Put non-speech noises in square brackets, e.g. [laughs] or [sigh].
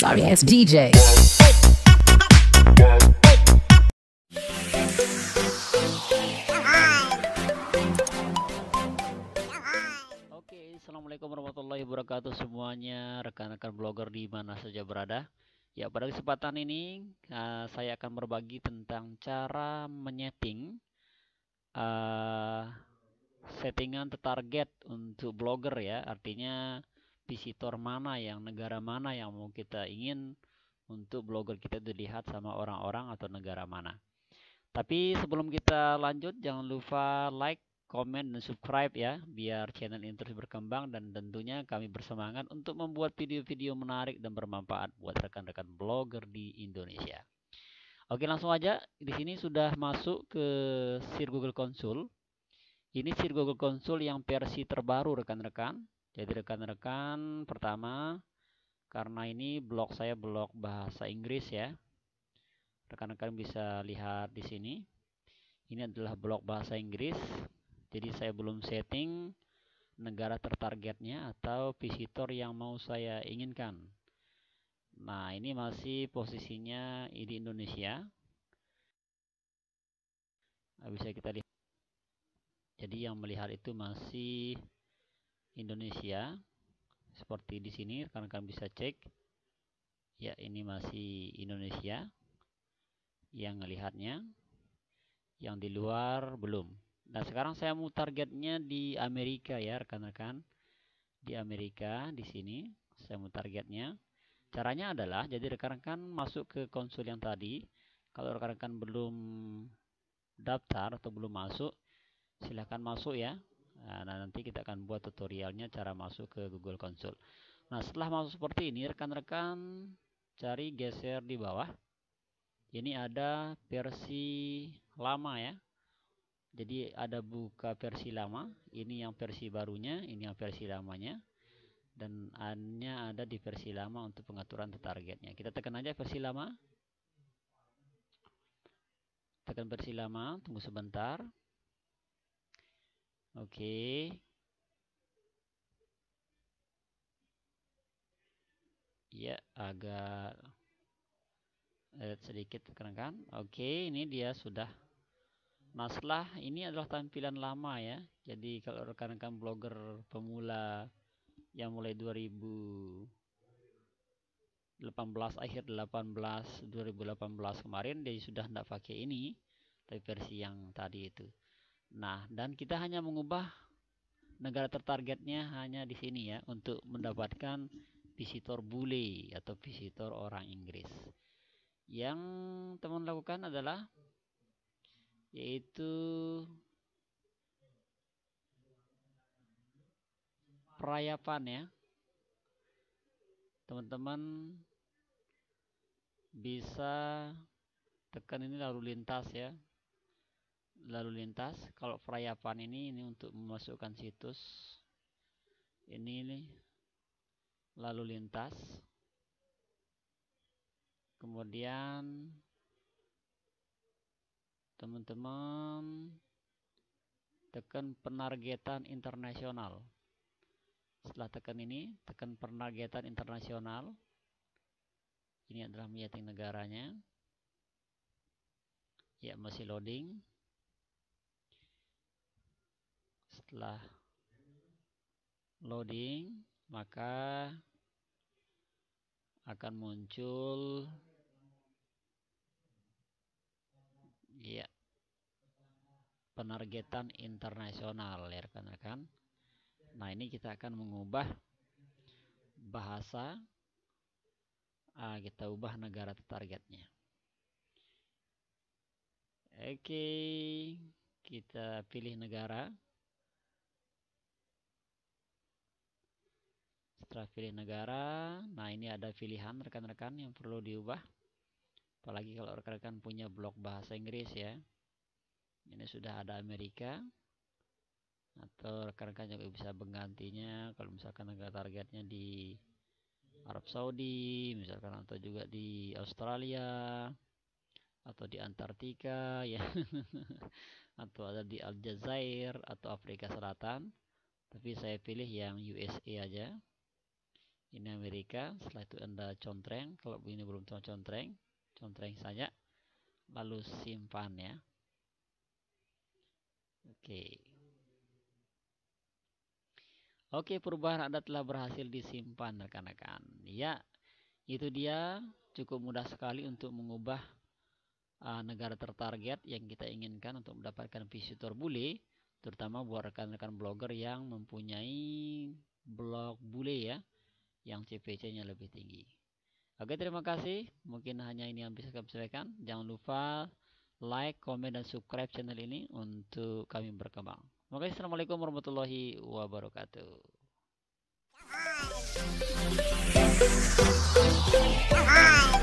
Sorry it's DJ. Oke, assalamualaikum warahmatullahi wabarakatuh semuanya rekan-rekan blogger di mana saja berada. Ya pada kesempatan ini uh, saya akan berbagi tentang cara menyeting uh, settingan target untuk blogger ya artinya visitor mana yang negara mana yang mau kita ingin untuk blogger kita dilihat sama orang-orang atau negara mana. Tapi sebelum kita lanjut jangan lupa like, comment, dan subscribe ya biar channel ini terus berkembang dan tentunya kami bersemangat untuk membuat video-video menarik dan bermanfaat buat rekan-rekan blogger di Indonesia. Oke, langsung aja di sini sudah masuk ke Sir Google Console. Ini Sir Google Console yang versi terbaru rekan-rekan jadi rekan-rekan, pertama karena ini blog saya blog bahasa Inggris ya. Rekan-rekan bisa lihat di sini. Ini adalah blog bahasa Inggris. Jadi saya belum setting negara tertargetnya atau visitor yang mau saya inginkan. Nah, ini masih posisinya di Indonesia. Nah, bisa kita lihat. Jadi yang melihat itu masih Indonesia seperti di sini rekan-rekan bisa cek ya ini masih Indonesia yang melihatnya yang di luar belum nah sekarang saya mau targetnya di Amerika ya rekan-rekan di Amerika di sini saya mau targetnya caranya adalah jadi rekan-rekan masuk ke konsul yang tadi kalau rekan-rekan belum daftar atau belum masuk silahkan masuk ya Nah, nah, nanti kita akan buat tutorialnya cara masuk ke Google Console. Nah, setelah masuk seperti ini, rekan-rekan cari geser di bawah. Ini ada versi lama ya. Jadi ada buka versi lama, ini yang versi barunya, ini yang versi lamanya. Dan hanya ada di versi lama untuk pengaturan targetnya. Kita tekan aja versi lama. Tekan versi lama, tunggu sebentar. Oke. Okay. Ya, agak sedikit terkerangkan. Oke, okay, ini dia sudah. Naslah ini adalah tampilan lama ya. Jadi kalau rekan-rekan blogger pemula yang mulai 2018 akhir 18 2018 kemarin dia sudah tidak pakai ini tapi versi yang tadi itu. Nah, dan kita hanya mengubah negara tertargetnya hanya di sini ya untuk mendapatkan visitor bule atau visitor orang Inggris. Yang teman lakukan adalah yaitu perayapan ya. Teman-teman bisa tekan ini lalu lintas ya lalu lintas kalau perayapan ini ini untuk memasukkan situs ini, ini lalu lintas kemudian teman-teman tekan penargetan internasional setelah tekan ini tekan penargetan internasional ini adalah menyetting negaranya ya masih loading setelah loading, maka akan muncul ya penargetan internasional ya rekan-rekan. Nah, ini kita akan mengubah bahasa ah, kita ubah negara targetnya. Oke, kita pilih negara. setelah pilih negara nah ini ada pilihan rekan-rekan yang perlu diubah apalagi kalau rekan-rekan punya blog bahasa Inggris ya ini sudah ada Amerika atau rekan-rekan juga bisa menggantinya kalau misalkan negara targetnya di Arab Saudi misalkan atau juga di Australia atau di Antartika ya [laughs] atau ada di Aljazair atau Afrika Selatan tapi saya pilih yang USA aja ini Amerika setelah itu anda contreng kalau ini belum contreng contreng saja lalu simpan ya oke oke perubahan anda telah berhasil disimpan rekan-rekan ya itu dia cukup mudah sekali untuk mengubah uh, negara tertarget yang kita inginkan untuk mendapatkan visitor bule terutama buat rekan-rekan blogger yang mempunyai blog bule ya yang CPC-nya lebih tinggi. Oke, terima kasih. Mungkin hanya ini yang bisa kami sampaikan. Jangan lupa like, komen, dan subscribe channel ini untuk kami berkembang. Terima kasih. Assalamualaikum warahmatullahi wabarakatuh.